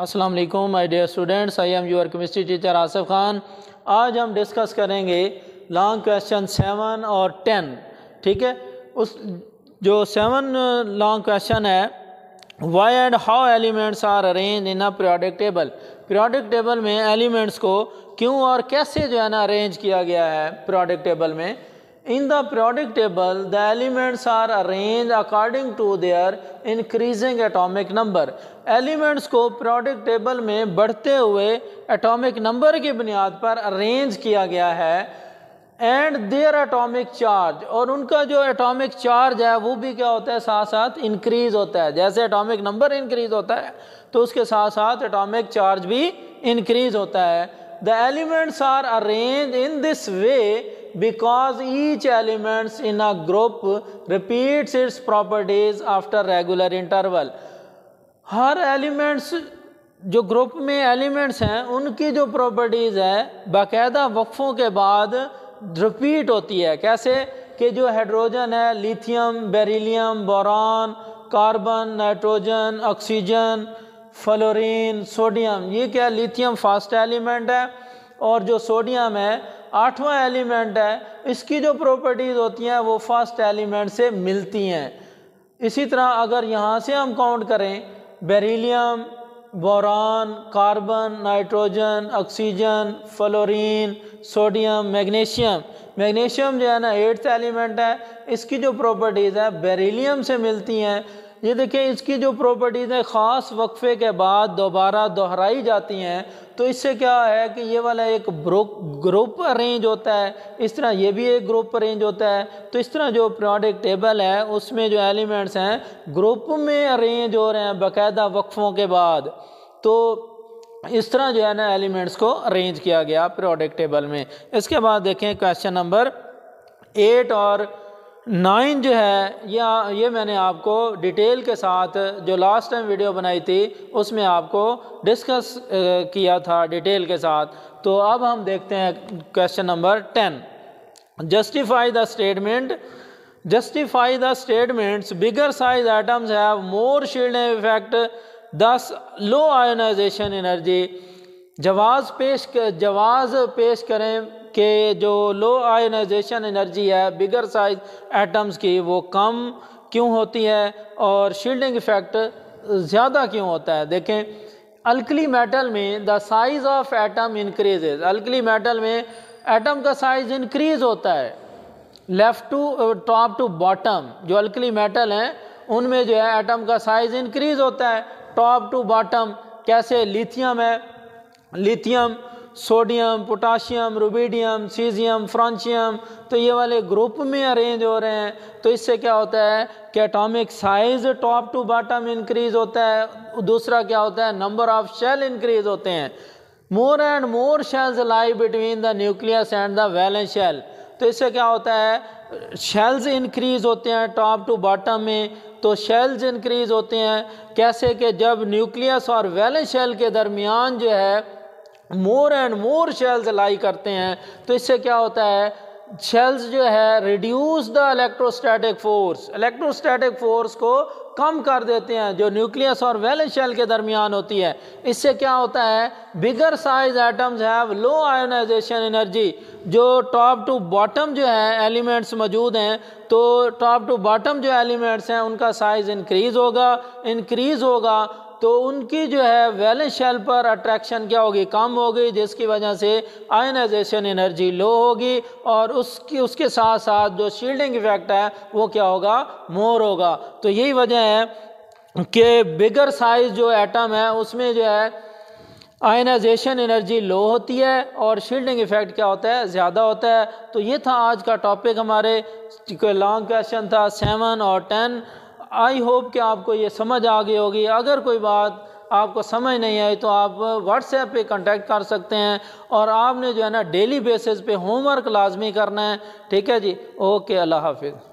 السلام علیکم my dear students I am your chemistry teacher Asif Khan آج ہم ڈسکس کریں گے لانگ کویشچن سیون اور ٹین ٹھیک ہے اس جو سیون لانگ کویشچن ہے why and how elements are arrange in periodic table periodic table میں ایلیمنٹس کو کیوں اور کیسے جو ہے نا ارینج کیا گیا ہے پریوڈک ٹیبل میں in the periodic table the elements are arrange according to their increasing atomic number elements کو پروڈکٹیبل میں بڑھتے ہوئے اٹامک نمبر کی بنیاد پر ارینج کیا گیا ہے اینڈ دیئر اٹامک چارج اور ان کا جو اٹامک چارج ہے وہ بھی کیا ہوتا ہے ساتھ ساتھ انکریز ہوتا ہے جیسے اٹامک نمبر انکریز ہوتا ہے تو اس کے ساتھ ساتھ ایٹامک چارج بھی انکریز ہوتا ہے the elements are arrange in this way because each elements in a group repeats its properties after regular interval ہر ایلیمنٹس جو گروپ میں ایلیمنٹس ہیں ان کی جو پراپرٹیز ہے باقاعدہ وقفوں کے بعد رپیٹ ہوتی ہے کیسے کہ جو ہیڈروجن ہے lithium beryllium boron carbon nitrogen oxygen fluorine sodium یہ کیا لیتھیم فاسٹ ایلیمنٹ ہے اور جو سوڈیم ہے آٹھواں ایلیمنٹ ہے اس کی جو پراپرٹیز ہوتی ہیں وہ فسٹ ایلیمنٹ سے ملتی ہیں اسی طرح اگر یہاں سے ہم کاؤنٹ کریں beryllium boron carbon nitrogen oxygen fluorine sodium magnesium magnesium جو ہے نا ایٹتھ ایلیمنٹ ہے اس کی جو پراپرٹیز ہیں بیریلیم سے ملتی ہیں یہ دیکھیں اس کی جو پراپرٹیز ہیں خاص وقفے کے بعد دوبارہ دہرائی جاتی ہیں تو اس سے کیا ہے کہ یہ والا ایک گروپ ارینج ہوتا ہے اس طرح یہ بھی ایک گروپ ارینج ہوتا ہے تو اس طرح جو پریوڈک ٹیبل ہے اس میں جو ایلیمنٹس ہیں گروپ میں ارینج ہو رہے ہیں باقاعدہ وقفوں کے بعد تو اس طرح جو ہے نا ایلیمنٹس کو ارینج کیا گیا پریوڈک ٹیبل میں اس کے بعد دیکھیں کوشچن نمبر ایٹ اور نائن جو ہے یہ یہ میں نے آپ کو ڈیٹیل کے ساتھ جو لاسٹ ٹائم ویڈیو بنائی تھی اس میں آپ کو ڈسکس کیا تھا ڈیٹیل کے ساتھ تو اب ہم دیکھتے ہیں question number ten justify the statement justify the statements bigger size atoms have more shield effect this low ionization energy جواز پیش جواز پیش کریں کہ جو لو آئنائزیشن انرجی ہے بگر سائز ایٹمز کی وہ کم کیوں ہوتی ہے اور شیلڈنگ افیکٹ زیادہ کیوں ہوتا ہے دیکھیں الکلی میٹل میں the size of atom increases alkali metal میں ایٹم کا سائز انکریز ہوتا ہے left to top to bottom جو الکلی میٹل ہیں ان میں جو ہے ایٹم کا سائز انکریز ہوتا ہے ٹاپ ٹو باٹم کیسے لیتھیم ہے lithium sodium potassium rubidium caesium francium تو یہ والے گروپ میں ارینج ہو رہے ہیں تو اس سے کیا ہوتا ہے کہ atomic size top to bottom increase ہوتا ہے دوسرا کیا ہوتا ہے نمبر آف شیل انکریز ہوتے ہیں more and more shells lie between the nucleus and the valence shell تو اس سے کیا ہوتا ہے شیلز انکریز ہوتے ہیں ٹاپ ٹو باٹم میں تو شیلز انکریز ہوتے ہیں کیسے کہ جب نیوکلیس اور ویلن شیل کے درمیان جو ہے مور اینڈ مور شیلز لائی کرتے ہیں تو اس سے کیا ہوتا ہے شیلز جو ہے reduce the electrostatic force electrostatic force کو کم کر دیتے ہیں جو نیوکلیس اور ویلنس شیل کے درمیان ہوتی ہے اس سے کیا ہوتا ہے bigger size atoms have low ionization energy جو ٹاپ ٹو باٹم جو ہے ایلیمنٹس موجود ہیں تو ٹاپ ٹو باٹم جو ایلیمنٹس ہیں ان کا سائز انکریز ہوگا انکریز ہوگا تو ان کی جو ہے ویلنس شیل پر اٹریکشن کیا ہوگی کم ہوگی جس کی وجہ سے آئنائزیشن انرجی لو ہوگی اور اس کی اس کے ساتھ ساتھ جو شیلڈنگ ایفیکٹ ہے وہ کیا ہوگا مور ہوگا تو یہی وجہ ہے کہ بگر سائز جو ایٹم ہے اس میں جو ہے آئنائزیشن انرجی لو ہوتی ہے اور شیلڈنگ ایفیکٹ کیا ہوتا ہے زیادہ ہوتا ہے تو یہ تھا آج کا ٹاپک ہمارے لانگ کویشچن تھا سیون اور ٹین آئی ہوپ کہ آپ کو یہ سمجھ آ گئی ہوگی اگر کوئی بات آپ کو سمجھ نہیں آئی تو آپ واٹس ایپ پہ کانٹیکٹ کر سکتے ہیں اور آپ نے جو ہے نا ڈیلی بیسز پہ ہوم ورک لازمی کرنا ہے ٹھیک ہے جی اوکے اللہ حافظ